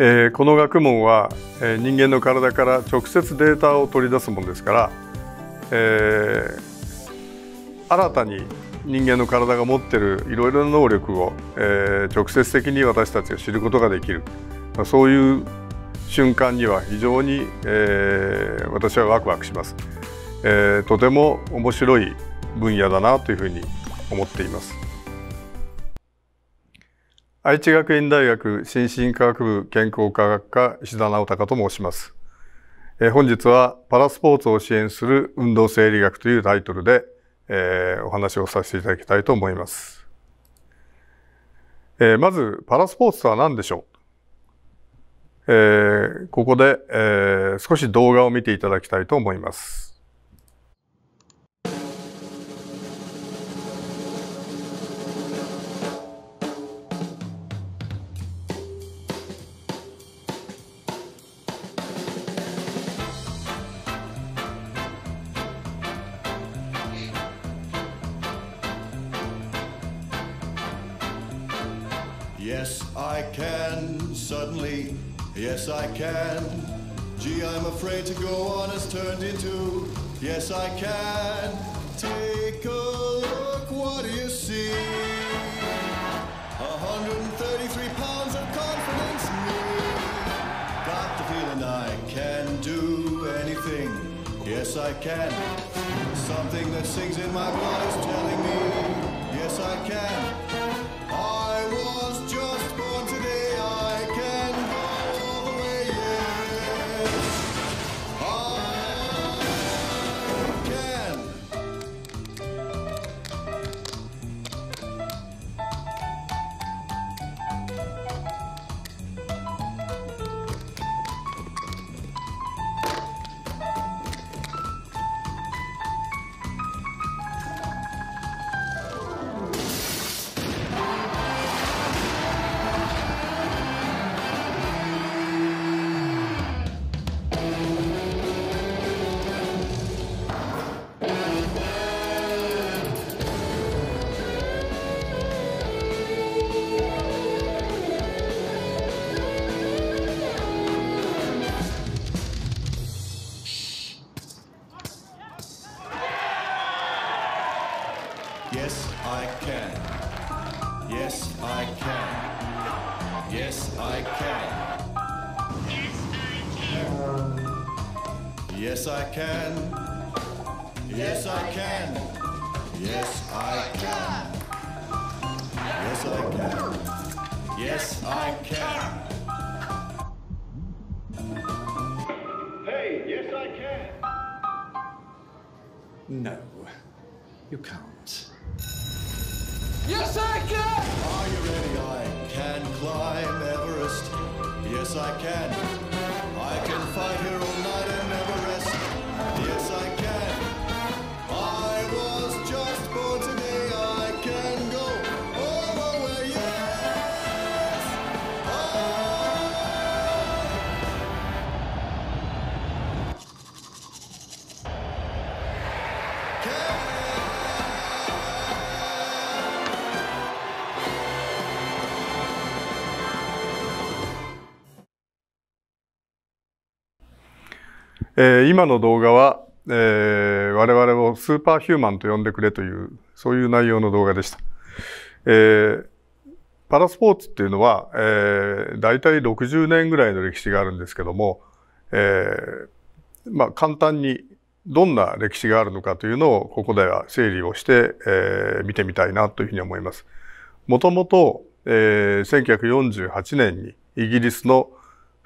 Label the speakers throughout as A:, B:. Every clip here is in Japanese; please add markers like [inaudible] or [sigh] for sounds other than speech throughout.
A: えー、この学問は、えー、人間の体から直接データを取り出すものですから、えー、新たに人間の体が持ってるいろいろな能力を、え直接的に私たちが知ることができる、まあ、そういう瞬間には非常に、え私はワクワクします、えとても面白い分野だなというふうに思っています。愛知学院大学心身科学部健康科学科石田直隆と申します。え本日はパラスポーツを支援する運動生理学というタイトルで、えお話をさせていただきたいと思います。えまず、パラスポーツとは何でしょう、えここで、え少し動画を見ていただきたいと思います。I can. Take a look, what do you see? 133 pounds of confidence in me. Got the feeling I can do anything. Yes I can. Something that sings in my blood is telling me, yes I can. Yes, I can. Yes, I can. Yes, I can. Yes, I can. Yes, I can. Yes, I can. Yes, I can. Yes, I can. Yes, I can. Hey, yes, I can. No, you can't. えー、今の動画は、えー、我々をスーパーヒューマンと呼んでくれという、そういう内容の動画でした。えー、パラスポーツっていうのは、えー、大体60年ぐらいの歴史があるんですけども、えー、まあ簡単にどんな歴史があるのかというのをここでは整理をして、えー、見てみたいなというふうに思います。もともと、えー、1948年にイギリスの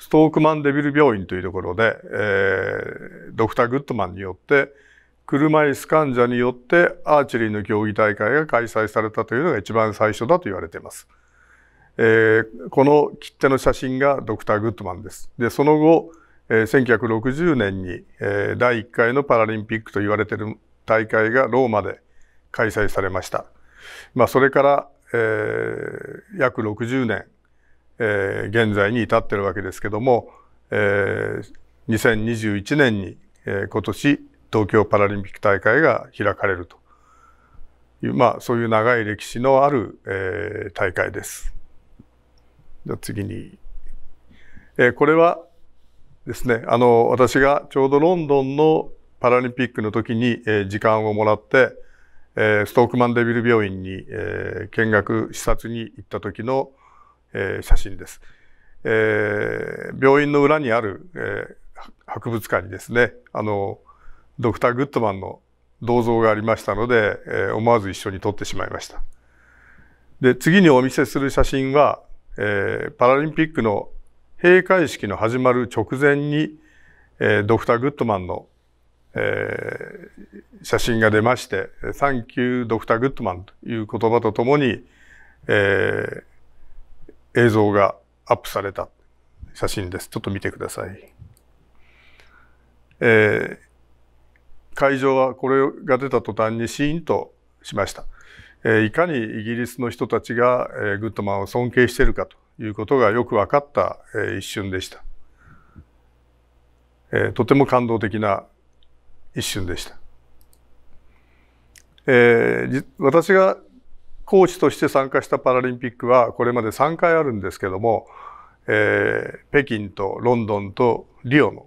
A: ストークマンデビル病院というところで、えー、ドクター・グッドマンによって、車椅子患者によってアーチェリーの競技大会が開催されたというのが一番最初だと言われています。えー、この切手の写真がドクター・グッドマンです。で、その後、えー、1960年に、えー、第1回のパラリンピックと言われている大会がローマで開催されました。まあ、それから、えー、約60年、えー、現在に至っているわけですけども、えー、2021年に、えー、今年東京パラリンピック大会が開かれるという、まあ、そういう長い歴史のある、えー、大会です。じゃ次に、えー、これはですね、あの、私がちょうどロンドンのパラリンピックの時に、えー、時間をもらって、えー、ストークマンデビル病院に、えー、見学視察に行った時の、えー、写真です。えー、病院の裏にある、えー、博物館にですね、あの、ドクター・グッドマンの銅像がありましたので、えー、思わず一緒に撮ってしまいました。で、次にお見せする写真は、えー、パラリンピックの閉会式の始まる直前に、えー、ドクター・グッドマンの、えー、写真が出まして、サンキュー・ドクター・グッドマンという言葉とともに、えー、映像がアップされた写真です。ちょっと見てください。えー、会場はこれが出た途端にシーンとしました。えー、いかにイギリスの人たちが、えー、グッドマンを尊敬しているかということがよく分かった、え一瞬でした、えとても感動的な一瞬でした。え私がコーチとして参加したパラリンピックはこれまで3回あるんですけども、えー、北京とロンドンとリオの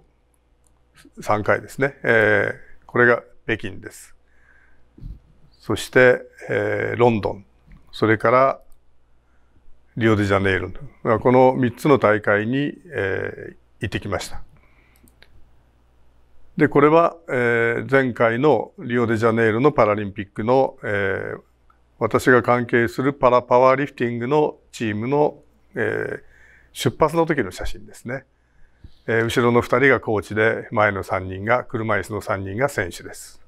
A: 3回ですね。えー、これが北京です。そして、えー、ロンドン、それからリオデジャネイロ。この3つの大会に、えー、行ってきました。で、これは、えー、前回のリオデジャネイロのパラリンピックの、えー、私が関係するパラパワーリフティングのチームの、えー、出発の時の写真ですね。えー、後ろの2人がコーチで、前の3人が、車椅子の3人が選手です。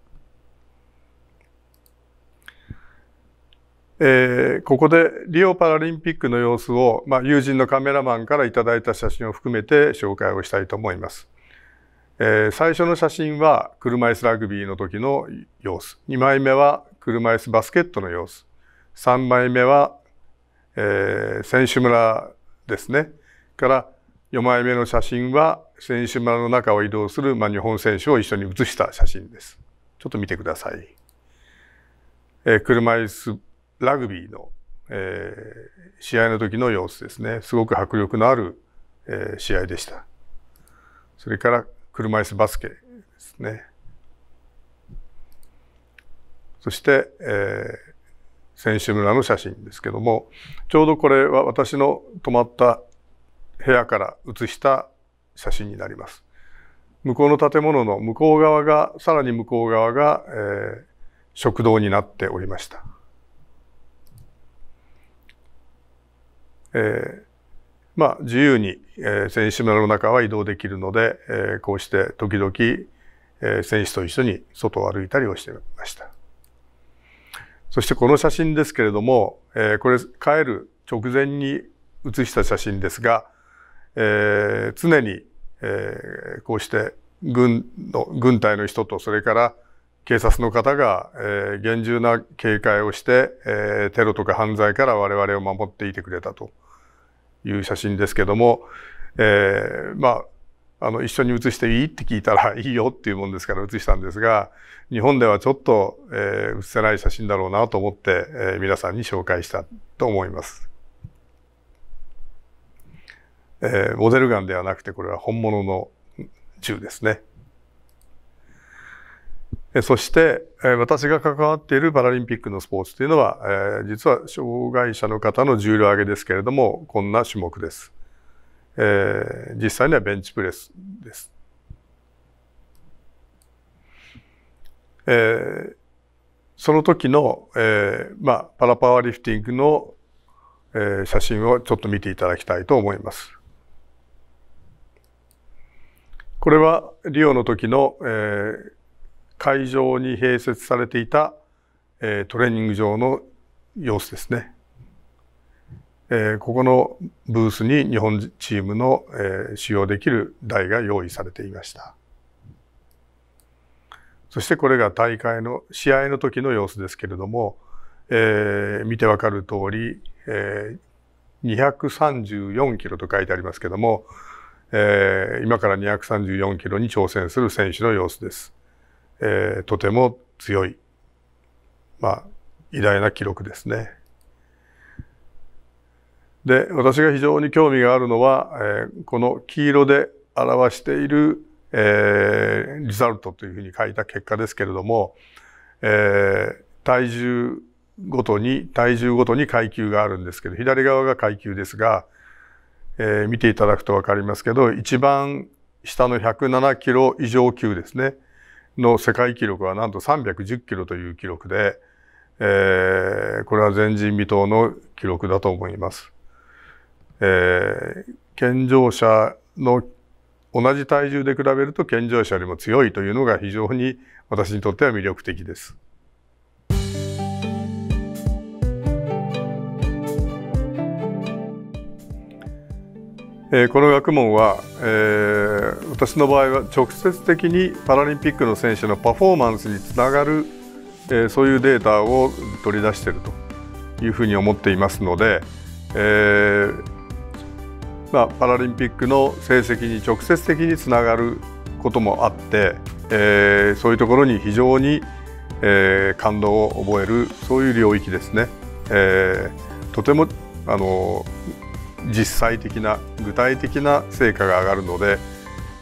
A: えー、ここでリオパラリンピックの様子を、まあ、友人のカメラマンからいただいた写真を含めて紹介をしたいと思います。えー、最初の写真は車椅子ラグビーの時の様子。2枚目は車椅子バスケットの様子。3枚目は、えー、選手村ですね。から、4枚目の写真は選手村の中を移動する、まあ、日本選手を一緒に写した写真です。ちょっと見てください。えー、車椅子ラグビーの、えー、試合の時の様子ですね。すごく迫力のある、えー、試合でした。それから車椅子バスケですね。そして、えー、選手村の写真ですけどもちょうどこれは私の泊まった部屋から写した写真になります。向こうの建物の向こう側がさらに向こう側が、えー、食堂になっておりました。えー、まあ、自由に、えー、選手村の中は移動できるので、えー、こうして時々、えー、選手と一緒に外を歩いたりをしていました。そしてこの写真ですけれども、えー、これ帰る直前に写した写真ですが、えー、常に、えー、こうして軍の軍隊の人とそれから警察の方が、えー、厳重な警戒をして、えー、テロとか犯罪から我々を守っていてくれたという写真ですけども、えー、まああの、一緒に写していいって聞いたらいいよっていうもんですから写したんですが、日本ではちょっと、えー、写せない写真だろうなと思って、えー、皆さんに紹介したと思います。えー、モデルガンではなくて、これは本物の銃ですね。そして、私が関わっているパラリンピックのスポーツというのは、実は障害者の方の重量挙げですけれども、こんな種目です。えー、実際にはベンチプレスです。えー、その時の、えーまあ、パラパワーリフティングの、えー、写真をちょっと見ていただきたいと思います。これはリオの時の、えー、会場に併設されていた、えー、トレーニング場の様子ですね。えここのブースに日本チームの、え使用できる台が用意されていました。そしてこれが大会の試合の時の様子ですけれども、えー、見てわかる通り、えー、234キロと書いてありますけれども、えー、今から234キロに挑戦する選手の様子です。えー、とても強い、まあ、偉大な記録ですね。で私が非常に興味があるのは、えー、この黄色で表している、えー、リザルトというふうに書いた結果ですけれども、えー、体重ごとに体重ごとに階級があるんですけど左側が階級ですが、えー、見ていただくと分かりますけど一番下の107キロ以上級ですねの世界記録はなんと310キロという記録で、えー、これは前人未到の記録だと思います。えー、健常者の同じ体重で比べると健常者よりも強いというのが非常に私にとっては魅力的です。えー、この学問は、えー、私の場合は直接的にパラリンピックの選手のパフォーマンスにつながる、えー、そういうデータを取り出しているというふうに思っていますので、えー、まあ、パラリンピックの成績に直接的につながることもあって、えー、そういうところに非常に、えー、感動を覚えるそういう領域ですね。えー、とてもあの実際的な具体的な成果が上がるので、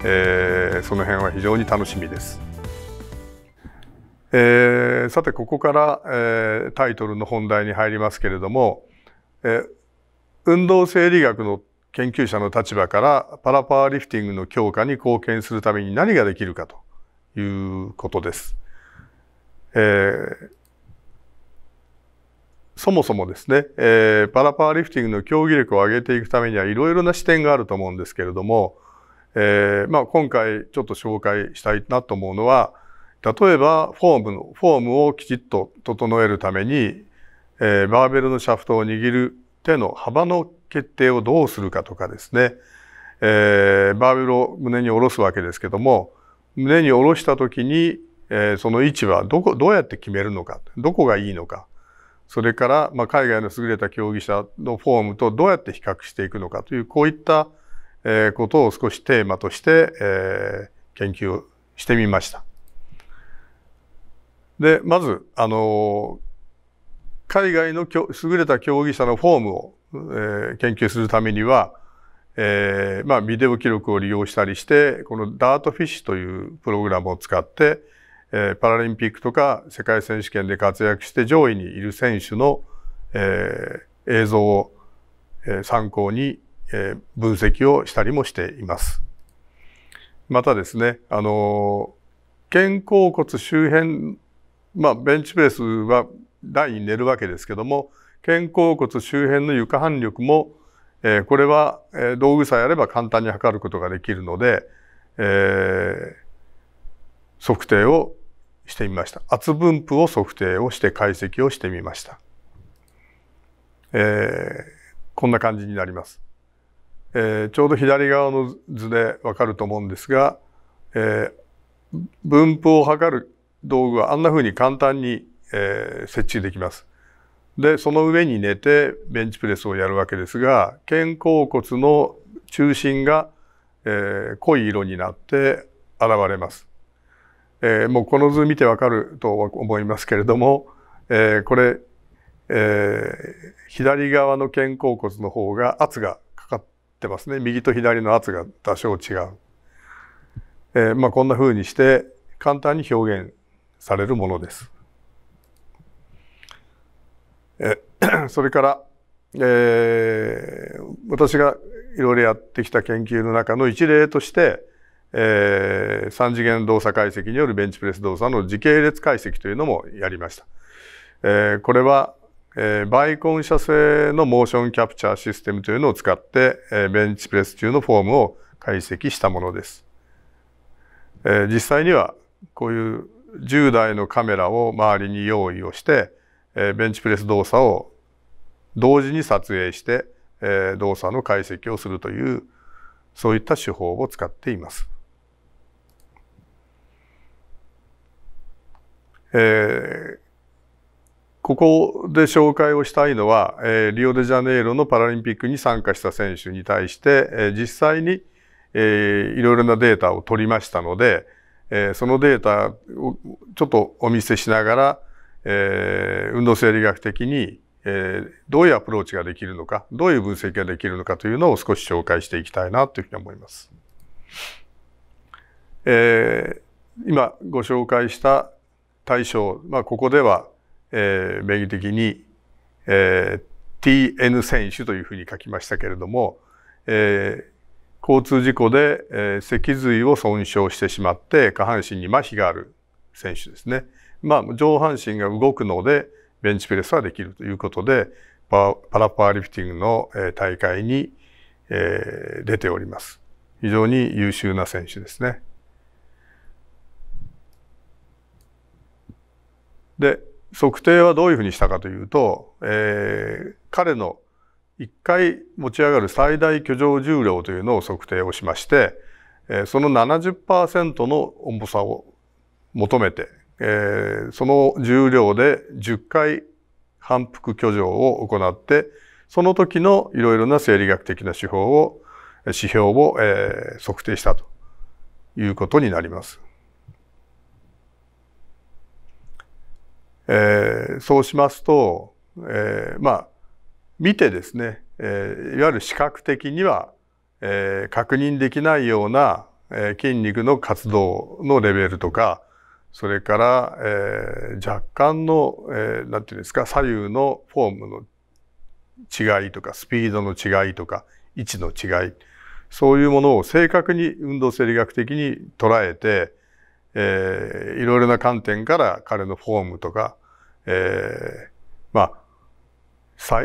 A: えー、その辺は非常に楽しみです。えー、さてここから、えー、タイトルの本題に入りますけれども、え運動生理学の研究者の立場からパラパワーリフティングの強化に貢献するために何ができるかということです。えー、そもそもですね、えー、パラパワーリフティングの競技力を上げていくためにはいろいろな視点があると思うんですけれども、えー、まあ、今回ちょっと紹介したいなと思うのは例えばフォームのフォームをきちっと整えるために、えー、バーベルのシャフトを握る手の幅の決定をどうするかとかですね、えー、バーベルを胸に下ろすわけですけども、胸に下ろした時に、えー、その位置はどこ、どうやって決めるのか、どこがいいのか、それから、まあ、海外の優れた競技者のフォームとどうやって比較していくのかという、こういった、えー、ことを少しテーマとして、えー、研究をしてみました。で、まず、あのー、海外の優れた競技者のフォームをえー、研究するためには、えー、まあ、ビデオ記録を利用したりして、このダートフィッシュというプログラムを使って、えー、パラリンピックとか世界選手権で活躍して上位にいる選手の、えー、映像を、えー、参考に、えー、分析をしたりもしています。またですね、あのー、肩甲骨周辺、まあ、ベンチベースは台に寝るわけですけども、肩甲骨周辺の床反力も、えこれは、え道具さえあれば簡単に測ることができるので、えー、測定をしてみました。圧分布を測定をして解析をしてみました。えー、こんな感じになります。えー、ちょうど左側の図でわかると思うんですが、え分布を測る道具はあんな風に簡単に、え設置できます。で、その上に寝てベンチプレスをやるわけですが、肩甲骨の中心が、えー、濃い色になって現れます。えー、もうこの図見てわかると思いますけれども、えー、これ、え左側の肩甲骨の方が圧がかかってますね。右と左の圧が多少違う。えまあ、こんな風にして簡単に表現されるものです。え [clears throat] それから、えー、私がいろいろやってきた研究の中の一例として、えー、3次元動作解析によるベンチプレス動作の時系列解析というのもやりました。えー、これは、えー、バイコン社製のモーションキャプチャーシステムというのを使って、えー、ベンチプレス中のフォームを解析したものです。えー、実際にはこういう10台のカメラを周りに用意をして、えベンチプレス動作を同時に撮影して、え動作の解析をするというそういった手法を使っています。えー、ここで紹介をしたいのは、えリオデジャネイロのパラリンピックに参加した選手に対して、え実際に、えー、いろいろなデータを取りましたので、えそのデータをちょっとお見せしながら、えー、運動生理学的に、えー、どういうアプローチができるのか、どういう分析ができるのかというのを少し紹介していきたいなというふうに思います。えー、今ご紹介した対象、まあ、ここでは、えー、名義的に、えー、TN 選手というふうに書きましたけれども、えー、交通事故で、えー、脊髄を損傷してしまって下半身に麻痺がある選手ですね。まあ、上半身が動くので、ベンチプレスはできるということで、パラパワーリフティングの大会に出ております。非常に優秀な選手ですね。で、測定はどういうふうにしたかというと、えー、彼の1回持ち上がる最大居上重量というのを測定をしまして、その70%の重さを求めてえー、その重量で10回反復挙上を行って、その時のいろいろな生理学的な手法を、指標を、えー、測定したということになります。えー、そうしますと、えー、まあ、見てですね、えいわゆる視覚的には、え確認できないような、え筋肉の活動のレベルとか、それから、えー、若干の、えー、なんていうんですか、左右のフォームの違いとか、スピードの違いとか、位置の違い、そういうものを正確に運動生理学的に捉えて、えー、いろいろな観点から彼のフォームとか、えー、まあ、最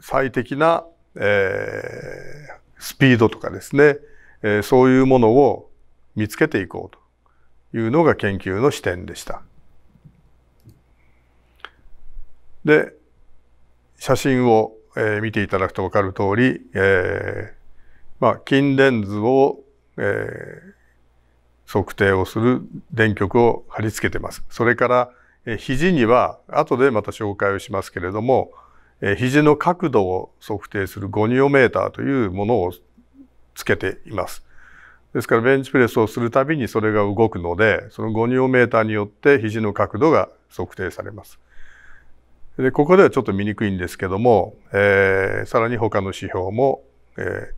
A: 最適な、えー、スピードとかですね、えー、そういうものを見つけていこうと。いうのが研究の視点でした。で写真を、え見ていただくと分かる通り、えー、まあ、筋電図を、えー、測定をする電極を貼り付けてます。それから、え肘には後でまた紹介をしますけれども、え肘の角度を測定するゴニオメーターというものをつけています。ですからベンチプレスをするたびにそれが動くので、そのゴニオメーターによって肘の角度が測定されます。で、ここではちょっと見にくいんですけども、えー、さらに他の指標も、えー、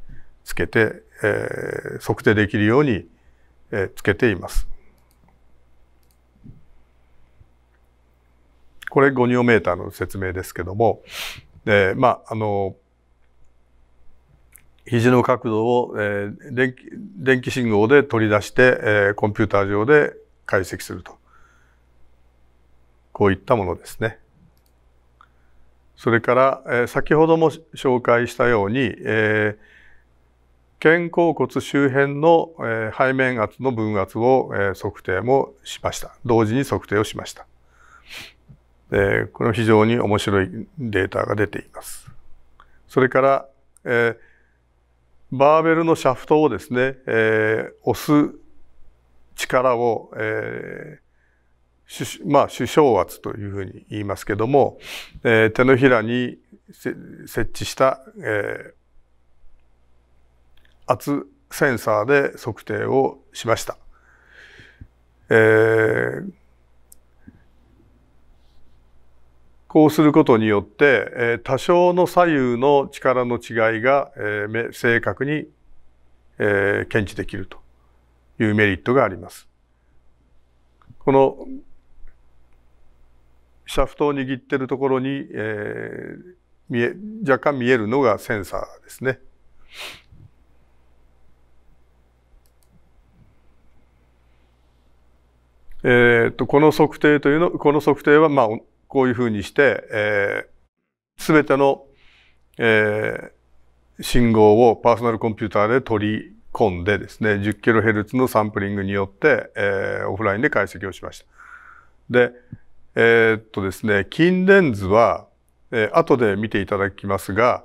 A: つけて、えー、測定できるように、えつけています。これゴニオメーターの説明ですけども、えまあ、あの、肘の角度を、え電気電気信号で取り出して、えコンピューター上で解析すると。こういったものですね。それから、え先ほども紹介したように、え肩甲骨周辺の、え背面圧の分圧を、え測定もしました。同時に測定をしました。えこの非常に面白いデータが出ています。それから、えーバーベルのシャフトをですね、えー、押す力を、えー、まあ、主小圧というふうに言いますけども、えー、手のひらに設置した、え圧センサーで測定をしました。えーこうすることによって、え多少の左右の力の違いが、え正確に、え検知できるというメリットがあります。このシャフトを握ってるところに、え見え若干見えるのがセンサーですね。えーとこの測定というのこの測定は、まあ、こういうふうにして、えー、全ての、えー、信号をパーソナルコンピューターで取り込んでですね、10kHz のサンプリングによって、えー、オフラインで解析をしました。で、えー、っとですね、近レンズは、えー、後で見ていただきますが、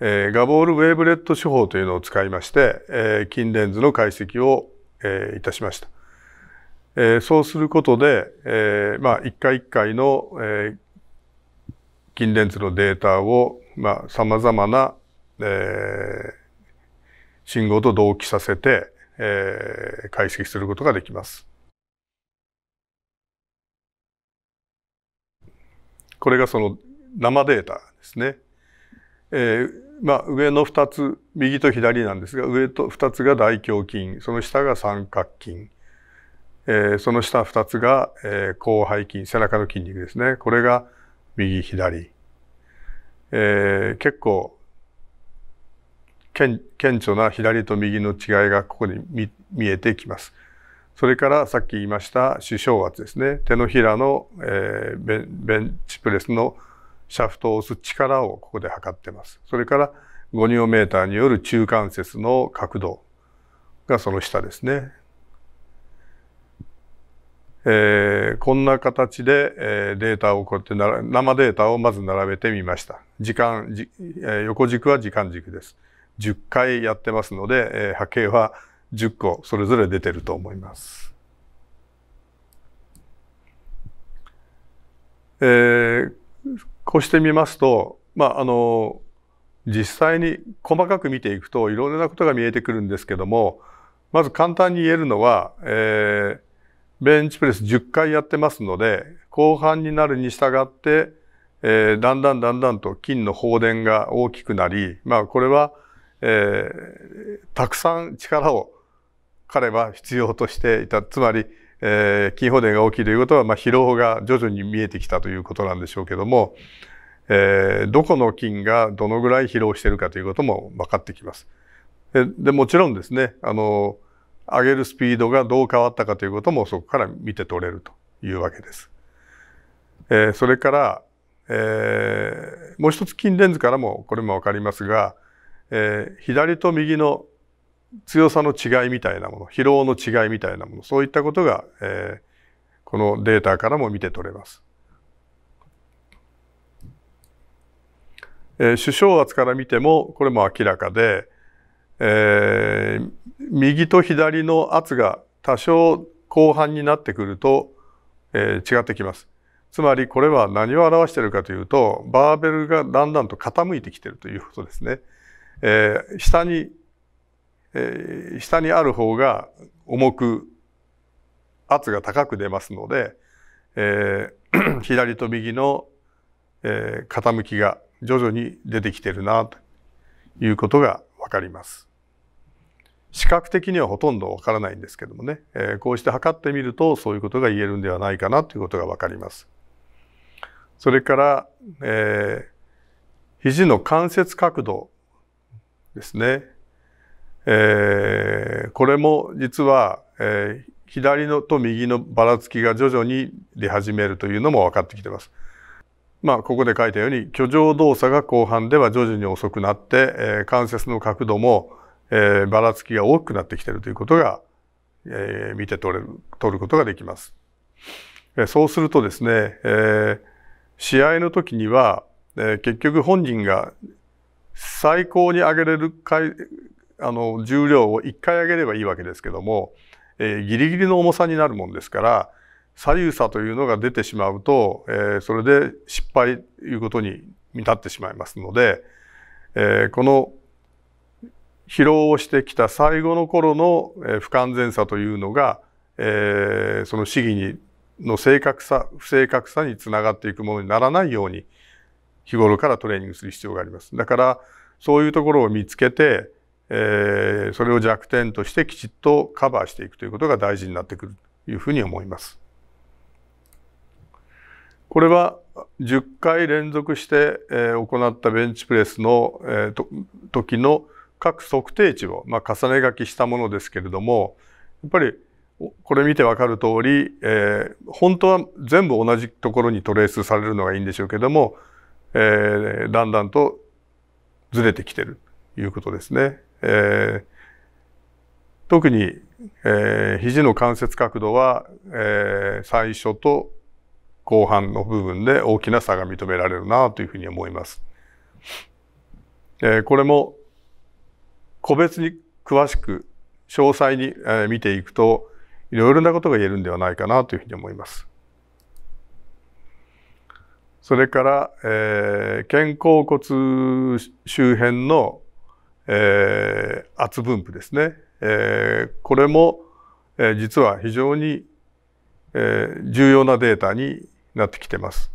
A: えー、ガボールウェーブレット手法というのを使いまして、えー、近レンズの解析を、えー、いたしました。えー、そうすることで、えー、まあ、一回一回の、えー、筋電図のデータを、まあ、様々な、えー、信号と同期させて、えー、解析することができます。これがその生データですね。えー、まあ、上の2つ、右と左なんですが、上と2つが大胸筋、その下が三角筋。えその下2つが、え後背筋、背中の筋肉ですね。これが右、左。えー、結構、顕著な左と右の違いがここに見えてきます。それからさっき言いました手昇圧ですね。手のひらの、えー、ベベンチプレスのシャフトを押す力をここで測ってます。それからゴニオメーターによる中関節の角度がその下ですね。えー、こんな形で、えー、データをこうやってな生データをまず並べてみました。時間、じえー、横軸は時間軸です。10回やってますので、えー、波形は10個それぞれ出てると思います。えー、こうしてみますと、まあ、あの、実際に細かく見ていくといろいろなことが見えてくるんですけども、まず簡単に言えるのは、えー、ベンチプレス10回やってますので、後半になるに従って、えー、だんだんだんだんと筋の放電が大きくなり、まあこれは、えー、たくさん力を彼は必要としていた。つまり、えー、筋放電が大きいということは、まあ疲労が徐々に見えてきたということなんでしょうけども、えー、どこの筋がどのぐらい疲労しているかということも分かってきます。で、でもちろんですね、あの、上げるスピードがどう変わったかということもそこから見て取れるというわけです。えー、それから、えー、もう一つ近レンズからもこれもわかりますが、えー、左と右の強さの違いみたいなもの疲労の違いみたいなものそういったことが、えー、このデータからも見て取れます。えー、首圧から見てもこれも明らかで、えー、右と左の圧が多少後半になってくると、えー、違ってきます。つまりこれは何を表しているかというとバーベルがだんだんと傾いてきているということですね。えー、下に、えー、下にある方が重く圧が高く出ますので、えー、[clears throat] 左と右の、えー、傾きが徐々に出てきてるなということがわかります。視覚的にはほとんどわからないんですけどもね、えー、こうして測ってみるとそういうことが言えるんではないかなということがわかります。それから、えー、肘の関節角度ですね。えー、これも実は、えー、左のと右のばらつきが徐々に出始めるというのも分かってきています。まあ、ここで書いたように、挙上動作が後半では徐々に遅くなって、えー、関節の角度もえー、ばらつきが大きくなってきているということが、えー、見て取れる、取ることができます。えー、そうするとですね、えー、試合の時には、えー、結局本人が最高に上げれる回、あの、重量を1回上げればいいわけですけども、えー、ギリギリの重さになるもんですから、左右差というのが出てしまうと、えー、それで失敗ということに至ってしまいますので、えー、この疲労をしてきた最後の頃の不完全さというのが、えー、その市議にの正確さ不正確さにつながっていくものにならないように日頃からトレーニングする必要があります。だからそういうところを見つけて、えー、それを弱点としてきちっとカバーしていくということが大事になってくるというふうに思います。これは10回連続して行ったベンチプレスの時の各測定値を、まあ、重ね書きしたものですけれどもやっぱりこれ見てわかる通り、えー、本当は全部同じところにトレースされるのがいいんでしょうけども、えー、だんだんとずれてきてるということですね。えー、特に、えー、肘の関節角度は、えー、最初と後半の部分で大きな差が認められるなというふうに思います。えー、これも個別に詳しく詳細に見ていくといろいろなことが言えるんではないかなというふうに思います。それから、えー、肩甲骨周辺の、えー、圧分布ですね、えー、これも、えー、実は非常に、えー、重要なデータになってきてます。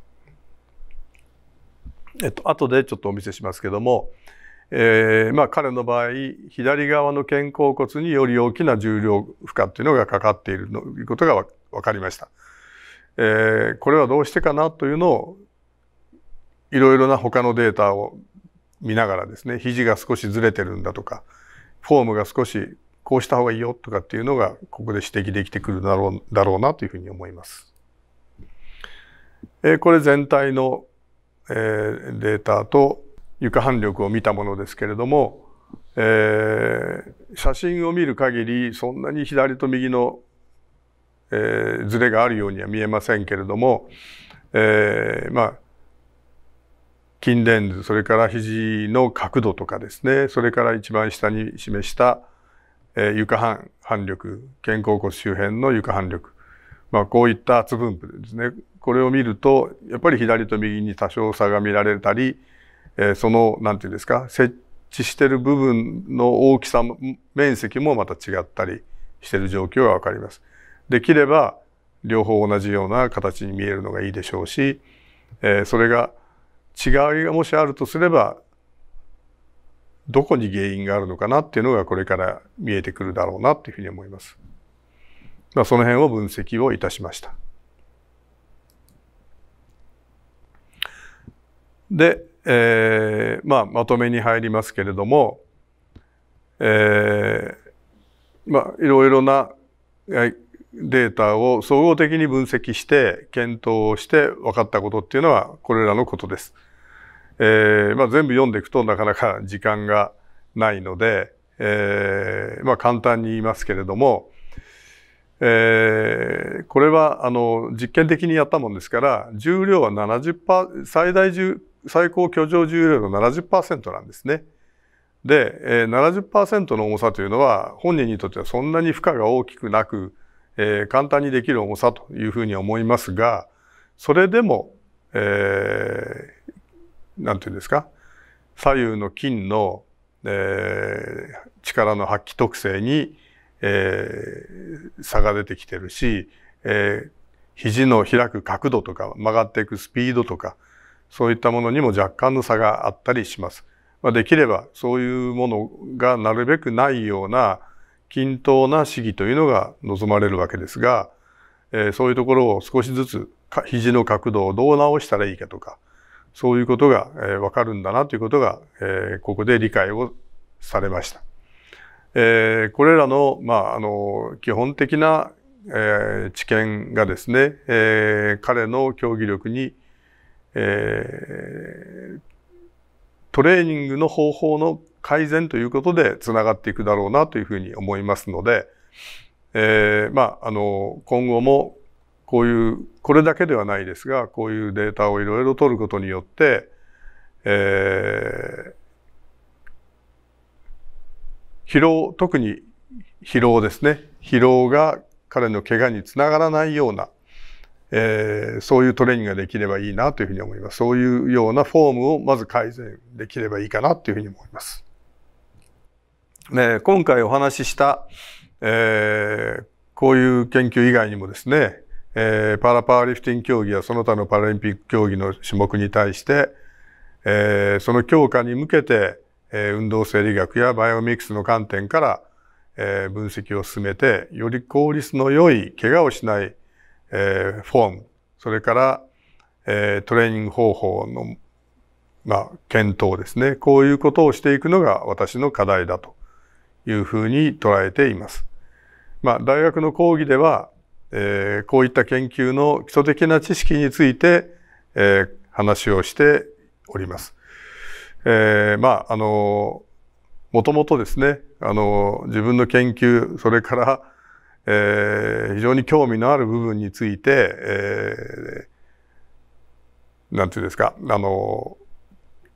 A: えっと後でちょっとお見せしますけども、えー、まあ、彼の場合左側の肩甲骨により大きな重量負荷っていうのがかかっているということが分かりました。えー、これはどうしてかなというのをいろいろな他のデータを見ながらですね肘が少しずれてるんだとかフォームが少しこうした方がいいよとかっていうのがここで指摘できてくるだろうだろうなというふうに思います。えー、これ全体の、えー、データと床反力を見たものですけれども、えー、写真を見る限りそんなに左と右の、えー、があるようには見えませんけれども、えー、まあ筋電図それから肘の角度とかですねそれから一番下に示した、えー、床反反力肩甲骨周辺の床反力、まあ、こういった圧分布ですねこれを見るとやっぱり左と右に多少差が見られたりえその、なんていうんですか、設置している部分の大きさ、面積もまた違ったりしている状況がわかります。できれば、両方同じような形に見えるのがいいでしょうし、えそれが、違いがもしあるとすれば、どこに原因があるのかなっていうのがこれから見えてくるだろうなっていうふうに思います。まあ、その辺を分析をいたしました。で、えー、まあ、まとめに入りますけれども、えー、まあ、いろいろなデータを総合的に分析して検討をして分かったことっていうのはこれらのことです。えーまあ、全部読んでいくとなかなか時間がないので、えーまあ、簡単に言いますけれども、えー、これはあの実験的にやったもんですから重量は70%最大10%最高居上重量の70%なんですね。で、えー、70%の重さというのは本人にとってはそんなに負荷が大きくなく、えー、簡単にできる重さというふうに思いますが、それでも、えー、なんていうんですか、左右の筋の、えー、力の発揮特性に、えー、差が出てきてるし、えー、肘の開く角度とか曲がっていくスピードとか、そういったものにも若干の差があったりします。まあ、できればそういうものがなるべくないような均等な主義というのが望まれるわけですが、えそういうところを少しずつ肘の角度をどう直したらいいかとか、そういうことが、えー、わかるんだなということが、えここで理解をされました。えこれらの、まあ、あの、基本的な、え知見がですね、え彼の競技力にえー、トレーニングの方法の改善ということでつながっていくだろうなというふうに思いますので、えー、まあ、あの、今後もこういう、これだけではないですが、こういうデータをいろいろ取ることによって、えー、疲労、特に疲労ですね。疲労が彼の怪我につながらないようなえー、そういうトレーニングができればいいなというふうに思います。そういうようなフォームをまず改善できればいいかなというふうに思います。ね、今回お話しした、えー、こういう研究以外にもですね、えー、パラパワーリフティング競技やその他のパラリンピック競技の種目に対して、えー、その強化に向けて、えー、運動生理学やバイオミックスの観点から、えー、分析を進めて、より効率の良い怪我をしないえー、フォーム、それから、えー、トレーニング方法の、まあ、検討ですね。こういうことをしていくのが私の課題だというふうに捉えています。まあ、大学の講義では、えー、こういった研究の基礎的な知識について、えー、話をしております。えー、まあ、あの、もともとですね、あの、自分の研究、それから、えー、非常に興味のある部分について、えー、なんていうんですか、あの、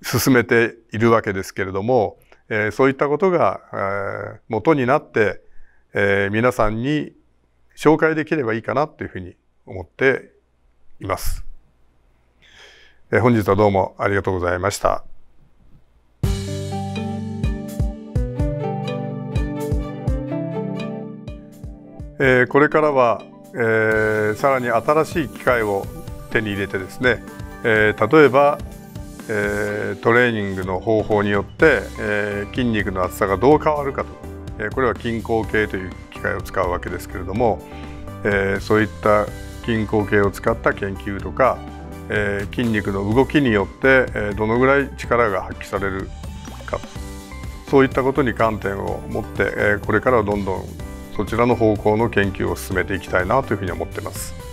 A: 進めているわけですけれども、えー、そういったことが、えー、元になって、えー、皆さんに紹介できればいいかなというふうに思っています。えー、本日はどうもありがとうございました。えー、これからは、えー、さらに新しい機械を手に入れてですね、えー、例えば、えー、トレーニングの方法によって、えー、筋肉の厚さがどう変わるかと、えー、これは均衡系という機械を使うわけですけれども、えー、そういった均衡系を使った研究とか、えー、筋肉の動きによって、えー、どのぐらい力が発揮されるかそういったことに観点を持って、えー、これからはどんどんそちらの方向の研究を進めていきたいなというふうに思ってます。